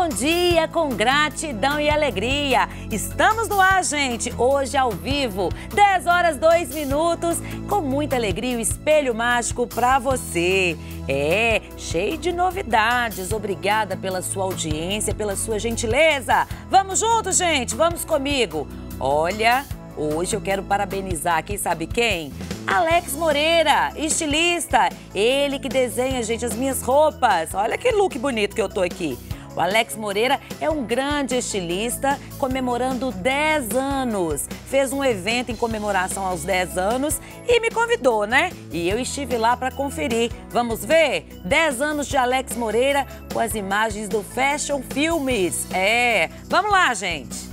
bom dia com gratidão e alegria. Estamos no ar, gente, hoje ao vivo, 10 horas 2 minutos, com muita alegria o espelho mágico para você. É, cheio de novidades. Obrigada pela sua audiência, pela sua gentileza. Vamos juntos, gente, vamos comigo. Olha, Hoje eu quero parabenizar quem sabe quem? Alex Moreira, estilista. Ele que desenha, gente, as minhas roupas. Olha que look bonito que eu tô aqui. O Alex Moreira é um grande estilista comemorando 10 anos. Fez um evento em comemoração aos 10 anos e me convidou, né? E eu estive lá para conferir. Vamos ver? 10 anos de Alex Moreira com as imagens do Fashion Filmes. É, vamos lá, gente.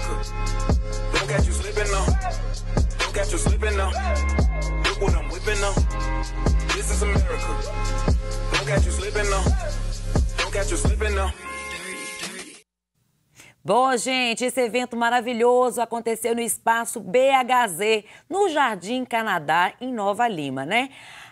you slipping you slipping Look what I'm whipping This is America. you slipping you slipping Bom, gente, esse evento maravilhoso aconteceu no espaço BHZ, no Jardim Canadá, em Nova Lima, né?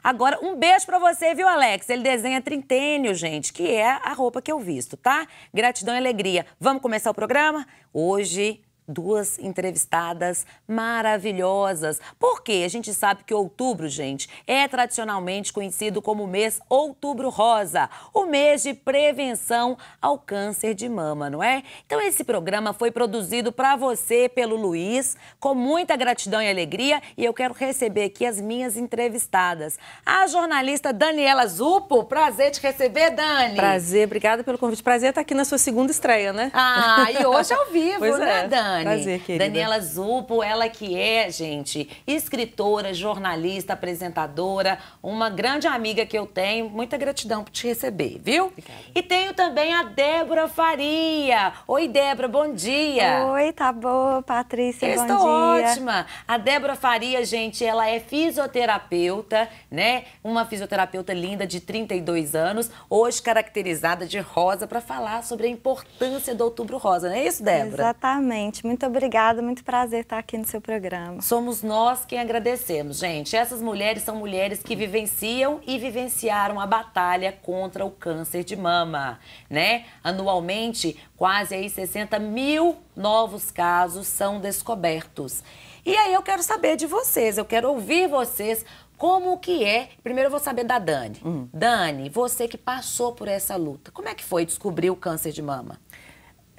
Agora, um beijo para você, viu, Alex? Ele desenha trintênio, gente, que é a roupa que eu visto, tá? Gratidão e alegria. Vamos começar o programa? Hoje duas entrevistadas maravilhosas. Porque a gente sabe que outubro, gente, é tradicionalmente conhecido como mês Outubro Rosa, o mês de prevenção ao câncer de mama, não é? Então esse programa foi produzido para você pelo Luiz, com muita gratidão e alegria, e eu quero receber aqui as minhas entrevistadas. A jornalista Daniela Zupo, prazer te receber, Dani. Prazer, obrigada pelo convite. Prazer é estar aqui na sua segunda estreia, né? Ah, e hoje ao vivo, né, é. Dani? Dani. Prazer, querida. Daniela Zupo, ela que é, gente, escritora, jornalista, apresentadora, uma grande amiga que eu tenho. Muita gratidão por te receber, viu? Obrigada. E tenho também a Débora Faria. Oi, Débora, bom dia. Oi, tá boa, Patrícia, eu bom estou dia. Estou ótima. A Débora Faria, gente, ela é fisioterapeuta, né? Uma fisioterapeuta linda de 32 anos, hoje caracterizada de rosa, para falar sobre a importância do Outubro Rosa, não é isso, Débora? Exatamente. Muito obrigada, muito prazer estar aqui no seu programa. Somos nós quem agradecemos, gente. Essas mulheres são mulheres que vivenciam e vivenciaram a batalha contra o câncer de mama, né? Anualmente, quase aí 60 mil novos casos são descobertos. E aí eu quero saber de vocês, eu quero ouvir vocês como que é. Primeiro eu vou saber da Dani. Uhum. Dani, você que passou por essa luta, como é que foi descobrir o câncer de mama?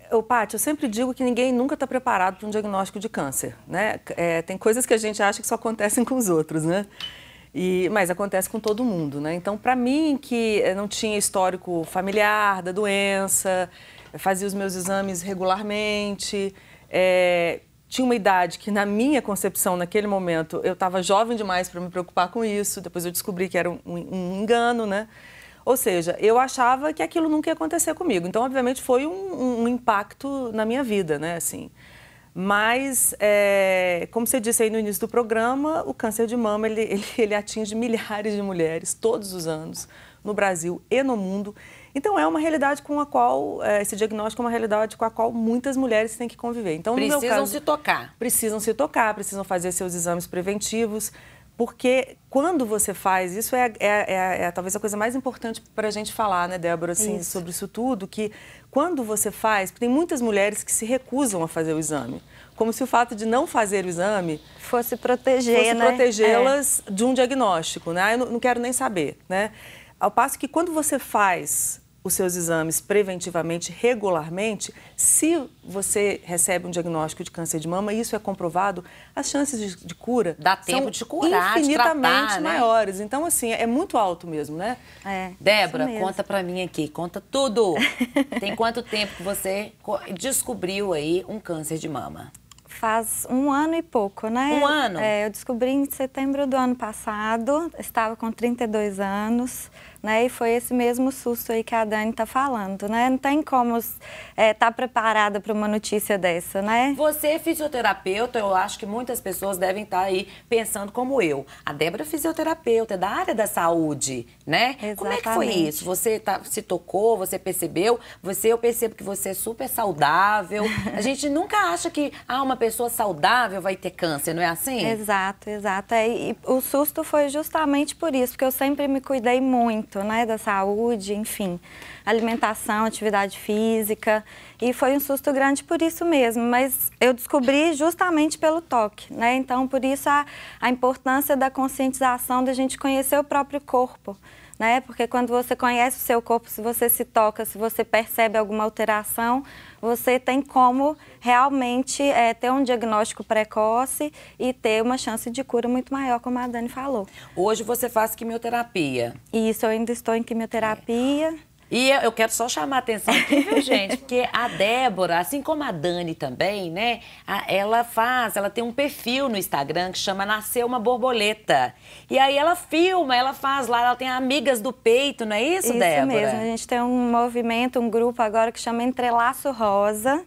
Eu, Paty, eu sempre digo que ninguém nunca está preparado para um diagnóstico de câncer, né? É, tem coisas que a gente acha que só acontecem com os outros, né? E, mas acontece com todo mundo, né? Então, para mim, que não tinha histórico familiar da doença, fazia os meus exames regularmente, é, tinha uma idade que, na minha concepção, naquele momento, eu estava jovem demais para me preocupar com isso. Depois eu descobri que era um, um engano, né? Ou seja, eu achava que aquilo nunca ia acontecer comigo. Então, obviamente, foi um, um impacto na minha vida, né? Assim. Mas, é, como você disse aí no início do programa, o câncer de mama ele, ele, ele atinge milhares de mulheres todos os anos, no Brasil e no mundo. Então é uma realidade com a qual é, esse diagnóstico é uma realidade com a qual muitas mulheres têm que conviver. Então precisam caso, se tocar, precisam se tocar, precisam fazer seus exames preventivos, porque quando você faz isso é, é, é, é talvez a coisa mais importante para a gente falar, né, Débora, assim, isso. sobre isso tudo, que quando você faz, tem muitas mulheres que se recusam a fazer o exame, como se o fato de não fazer o exame fosse proteger, fosse né? protegê-las é. de um diagnóstico, né? eu não, não quero nem saber, né? Ao passo que quando você faz os seus exames preventivamente, regularmente, se você recebe um diagnóstico de câncer de mama e isso é comprovado, as chances de, de cura Dá tempo são de curar, infinitamente de tratar, né? maiores. Então, assim, é muito alto mesmo, né? É, Débora, conta pra mim aqui, conta tudo. Tem quanto tempo que você descobriu aí um câncer de mama? Faz um ano e pouco, né? Um ano? É, eu descobri em setembro do ano passado, estava com 32 anos. Né? E foi esse mesmo susto aí que a Dani está falando, né? Não tem como estar é, tá preparada para uma notícia dessa, né? Você é fisioterapeuta, eu acho que muitas pessoas devem estar tá aí pensando como eu. A Débora é fisioterapeuta, é da área da saúde, né? Exatamente. Como é que foi isso? Você tá, se tocou, você percebeu? Você, eu percebo que você é super saudável. A gente nunca acha que ah, uma pessoa saudável vai ter câncer, não é assim? Exato, exato. É, e o susto foi justamente por isso, porque eu sempre me cuidei muito tratamento, né, da saúde, enfim alimentação, atividade física. E foi um susto grande por isso mesmo, mas eu descobri justamente pelo toque, né? Então, por isso a, a importância da conscientização, da gente conhecer o próprio corpo. Né? Porque quando você conhece o seu corpo, se você se toca, se você percebe alguma alteração, você tem como realmente é, ter um diagnóstico precoce e ter uma chance de cura muito maior, como a Dani falou. Hoje você faz quimioterapia. Isso, eu ainda estou em quimioterapia. É. E eu quero só chamar a atenção aqui, viu, gente? Porque a Débora, assim como a Dani também, né? ela faz, ela tem um perfil no Instagram que chama Nasceu uma Borboleta. E aí ela filma, ela faz lá, ela tem amigas do peito, não é isso, isso Débora? Isso mesmo, a gente tem um movimento, um grupo agora que chama Entrelaço Rosa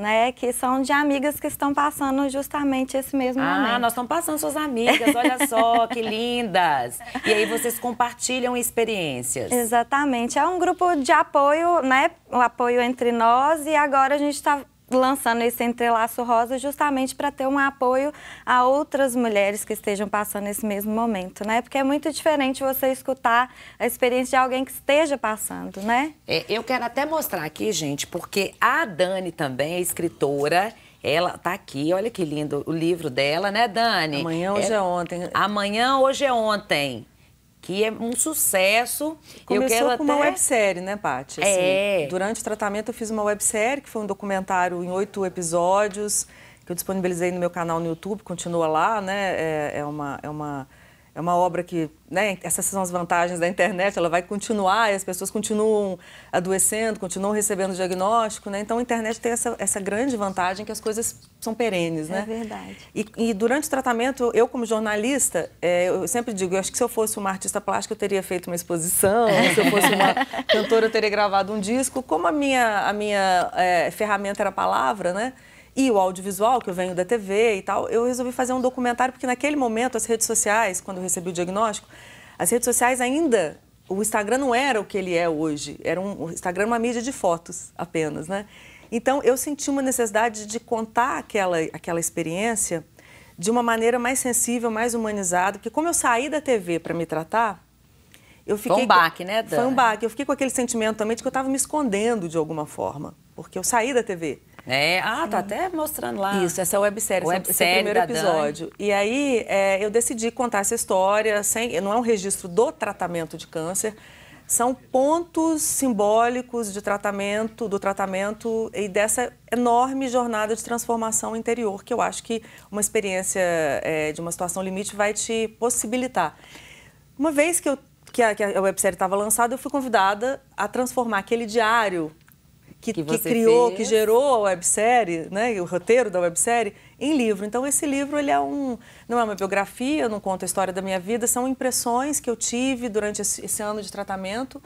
né? Que são de amigas que estão passando justamente esse mesmo ah, momento. Ah, nós estamos passando suas amigas, olha só, que lindas! E aí vocês compartilham experiências. Exatamente. É um grupo de apoio, né? O apoio entre nós e agora a gente está lançando esse entrelaço rosa justamente para ter um apoio a outras mulheres que estejam passando esse mesmo momento, né? Porque é muito diferente você escutar a experiência de alguém que esteja passando, né? É, eu quero até mostrar aqui, gente, porque a Dani também é escritora. Ela tá aqui, olha que lindo o livro dela, né, Dani? Amanhã, hoje é, é ontem. Amanhã, hoje é ontem que é um sucesso. Começou eu quero com até... uma websérie, né, Paty? Assim, é. Durante o tratamento eu fiz uma websérie, que foi um documentário em oito episódios, que eu disponibilizei no meu canal no YouTube, continua lá, né? É, é uma... É uma é uma obra que, né, essas são as vantagens da internet, ela vai continuar e as pessoas continuam adoecendo, continuam recebendo diagnóstico, né? Então a internet tem essa, essa grande vantagem que as coisas são perenes, né? É verdade. E, e durante o tratamento, eu como jornalista, é, eu sempre digo, eu acho que se eu fosse uma artista plástica, eu teria feito uma exposição, se eu fosse uma cantora, eu teria gravado um disco. Como a minha, a minha é, ferramenta era a palavra, né? e o audiovisual, que eu venho da TV e tal, eu resolvi fazer um documentário, porque naquele momento as redes sociais, quando eu recebi o diagnóstico, as redes sociais ainda. O Instagram não era o que ele é hoje. Era um, o Instagram uma mídia de fotos apenas, né? Então eu senti uma necessidade de contar aquela, aquela experiência de uma maneira mais sensível, mais humanizada, porque como eu saí da TV para me tratar, eu fiquei foi um baque, né, Foi um baque. Eu fiquei com aquele sentimento também de que eu estava me escondendo de alguma forma, porque eu saí da TV. É, ah, tá hum. até mostrando lá. Isso, essa websérie, websérie esse é o primeiro episódio. Dani. E aí é, eu decidi contar essa história, sem, não é um registro do tratamento de câncer, são pontos simbólicos de tratamento, do tratamento e dessa enorme jornada de transformação interior que eu acho que uma experiência é, de uma situação limite vai te possibilitar. Uma vez que, eu, que, a, que a websérie estava lançada, eu fui convidada a transformar aquele diário que, que, que criou, fez. que gerou a websérie, né, o roteiro da websérie, em livro. Então, esse livro ele é um, não é uma biografia, não conta a história da minha vida, são impressões que eu tive durante esse, esse ano de tratamento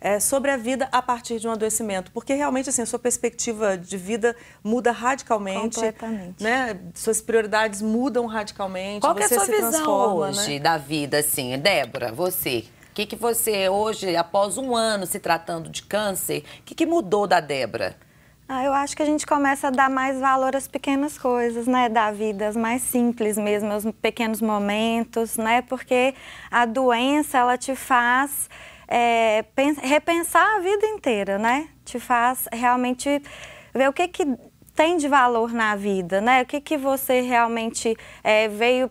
é, sobre a vida a partir de um adoecimento. Porque realmente, assim, a sua perspectiva de vida muda radicalmente. Completamente. Né? Suas prioridades mudam radicalmente. Qual é a sua visão né? hoje né? da vida, assim? Débora, você que, que você, hoje, após um ano se tratando de câncer, o que, que mudou da Débora? Ah, eu acho que a gente começa a dar mais valor às pequenas coisas, né, da vida, as mais simples mesmo, aos pequenos momentos, né, porque a doença, ela te faz é, repensar a vida inteira, né, te faz realmente ver o que que tem de valor na vida, né, o que que você realmente é, veio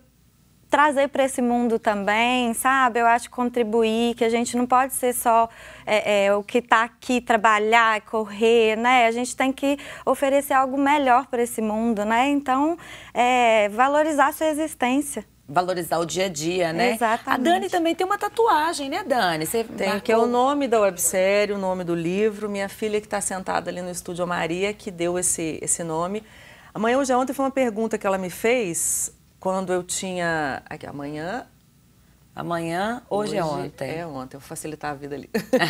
trazer para esse mundo também, sabe? Eu acho contribuir, que a gente não pode ser só é, é, o que está aqui, trabalhar, correr, né? A gente tem que oferecer algo melhor para esse mundo, né? Então, é, valorizar a sua existência valorizar o dia a dia, né? Exatamente. A Dani também tem uma tatuagem, né, Dani? Você tem, marcou... que é o nome da websérie, o nome do livro. Minha filha que está sentada ali no estúdio, a Maria, que deu esse, esse nome. Amanhã hoje ontem foi uma pergunta que ela me fez quando eu tinha. Aqui, amanhã. Amanhã, hoje, é hoje é ontem. É ontem, eu vou facilitar a vida ali.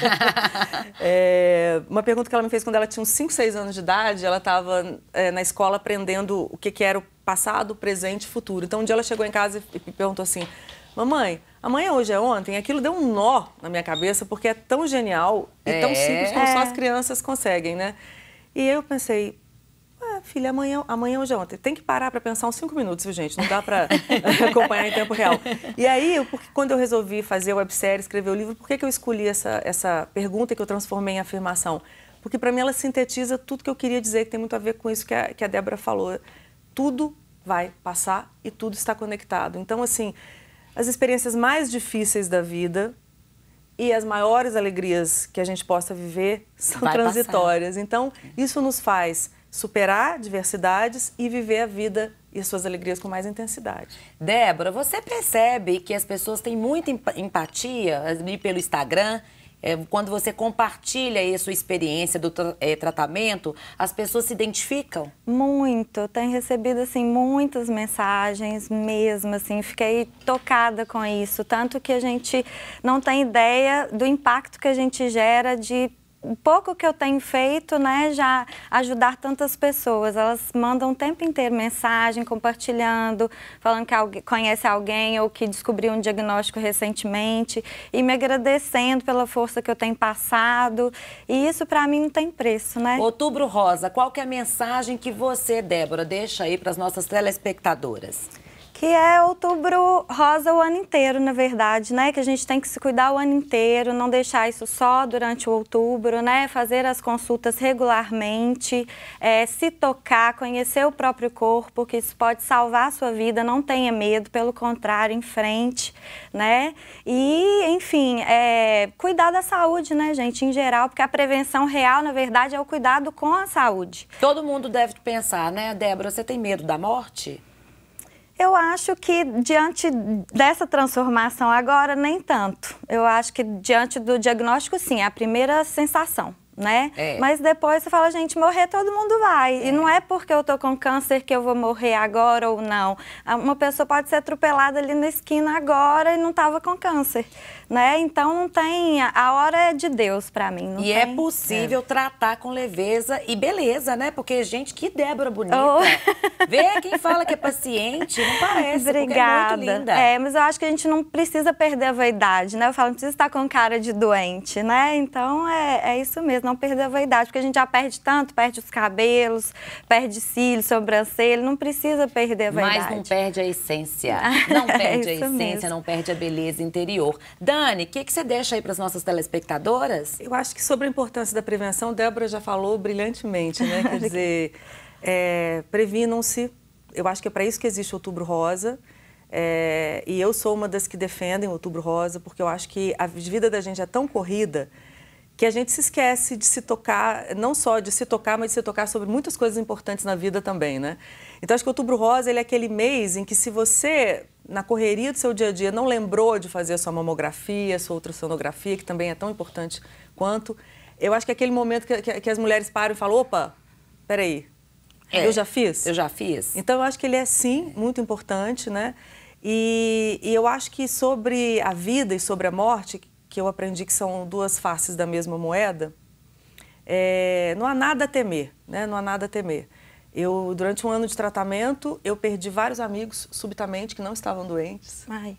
é, uma pergunta que ela me fez quando ela tinha uns 5, 6 anos de idade, ela estava é, na escola aprendendo o que, que era o passado, presente e futuro. Então um dia ela chegou em casa e perguntou assim: Mamãe, amanhã hoje é ontem? Aquilo deu um nó na minha cabeça porque é tão genial e é. tão simples como só as é. crianças conseguem, né? E eu pensei, filha, amanhã, amanhã hoje é ontem. Tem que parar para pensar uns cinco minutos, viu, gente? Não dá para acompanhar em tempo real. E aí, porque, quando eu resolvi fazer a websérie, escrever o livro, por que, que eu escolhi essa, essa pergunta que eu transformei em afirmação? Porque para mim ela sintetiza tudo que eu queria dizer, que tem muito a ver com isso que a, que a Débora falou. Tudo vai passar e tudo está conectado. Então, assim, as experiências mais difíceis da vida e as maiores alegrias que a gente possa viver são vai transitórias. Passar. Então, isso nos faz superar diversidades e viver a vida e suas alegrias com mais intensidade. Débora, você percebe que as pessoas têm muita empatia pelo Instagram? É, quando você compartilha aí a sua experiência do tra é, tratamento, as pessoas se identificam? Muito. tenho recebido, assim, muitas mensagens mesmo, assim. Fiquei tocada com isso. Tanto que a gente não tem ideia do impacto que a gente gera de pouco que eu tenho feito, né, já ajudar tantas pessoas. Elas mandam o tempo inteiro mensagem, compartilhando, falando que alguém, conhece alguém ou que descobriu um diagnóstico recentemente e me agradecendo pela força que eu tenho passado. E isso para mim não tem preço, né? Outubro Rosa, qual que é a mensagem que você, Débora, deixa aí para as nossas telespectadoras? que é outubro rosa o ano inteiro, na verdade, né? Que a gente tem que se cuidar o ano inteiro, não deixar isso só durante o outubro, né? Fazer as consultas regularmente, é, se tocar, conhecer o próprio corpo, que isso pode salvar a sua vida, não tenha medo, pelo contrário, em frente, né? E, enfim, é, cuidar da saúde, né, gente, em geral, porque a prevenção real, na verdade, é o cuidado com a saúde. Todo mundo deve pensar, né, Débora, você tem medo da morte? Eu acho que diante dessa transformação agora, nem tanto. Eu acho que diante do diagnóstico, sim, é a primeira sensação. Né? É. Mas depois você fala, gente, morrer todo mundo vai. É. E não é porque eu tô com câncer que eu vou morrer agora ou não. Ah, uma pessoa pode ser atropelada ali na esquina agora e não tava com câncer né? Então não tem a hora é de Deus para mim. e é tem... é possível é. tratar com leveza e beleza, né? Porque gente que Débora bonita. Oh. Vê quem fala que é paciente, não parece. Obrigada. é muito linda. É, mas eu acho que a gente não precisa perder a vaidade, né? Eu falo, não precisa estar com cara de doente, né? Então é, é isso mesmo, não perder a vaidade, porque a gente já perde tanto, perde os cabelos, perde cílios, sobrancelha, não precisa perder a vaidade. Mas não perde a essência, não é perde é a essência, mesmo. não perde a beleza interior. Da Dani, o que, que você deixa aí para as nossas telespectadoras? Eu acho que sobre a importância da prevenção, Débora já falou brilhantemente, né? Quer dizer, é, previnam-se. Eu acho que é para isso que existe o Outubro Rosa. É, e eu sou uma das que defendem o Outubro Rosa, porque eu acho que a vida da gente é tão corrida que a gente se esquece de se tocar, não só de se tocar, mas de se tocar sobre muitas coisas importantes na vida também, né? Então acho que Outubro Rosa ele é aquele mês em que se você na correria do seu dia a dia não lembrou de fazer a sua mamografia, a sua ultrassonografia, que também é tão importante quanto, eu acho que é aquele momento que, que, que as mulheres param e falam, opa, peraí, é, eu já fiz? Eu já fiz. Então eu acho que ele é sim é. muito importante, né? E, e eu acho que sobre a vida e sobre a morte, que eu aprendi que são duas faces da mesma moeda, é, não há nada a temer, né? Não há nada a temer. Eu, durante um ano de tratamento, eu perdi vários amigos subitamente que não estavam doentes. Ai.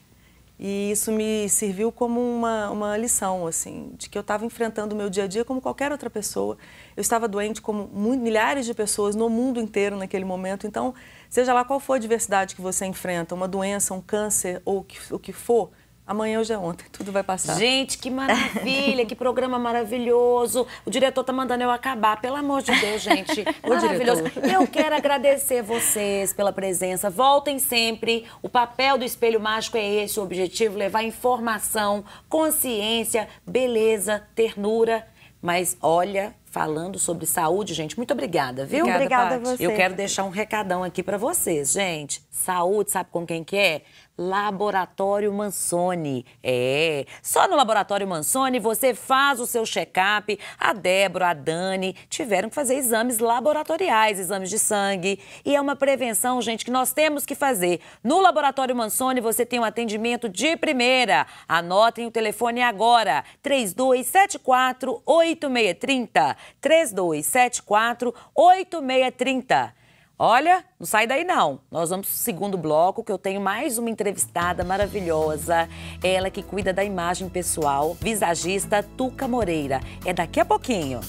E isso me serviu como uma, uma lição, assim, de que eu estava enfrentando o meu dia a dia como qualquer outra pessoa. Eu estava doente como milhares de pessoas no mundo inteiro naquele momento. Então, seja lá qual for a diversidade que você enfrenta, uma doença, um câncer ou o que, o que for, Amanhã hoje é ontem, tudo vai passar. Gente, que maravilha, que programa maravilhoso. O diretor tá mandando eu acabar, pelo amor de Deus, gente. O maravilhoso. Diretor. Eu quero agradecer vocês pela presença. Voltem sempre. O papel do Espelho Mágico é esse o objetivo, levar informação, consciência, beleza, ternura. Mas olha, falando sobre saúde, gente. Muito obrigada, viu? Obrigada, obrigada a você. Eu quero deixar um recadão aqui para vocês, gente. Saúde, sabe com quem que é? Laboratório Mansone. É, só no Laboratório Mansone você faz o seu check-up. A Débora, a Dani tiveram que fazer exames laboratoriais, exames de sangue. E é uma prevenção, gente, que nós temos que fazer. No Laboratório Mansone você tem um atendimento de primeira. Anotem o telefone agora, 3274 8630. 3274 8630. Olha, não sai daí não. Nós vamos para o segundo bloco que eu tenho mais uma entrevistada maravilhosa. Ela que cuida da imagem pessoal, visagista Tuca Moreira. É daqui a pouquinho.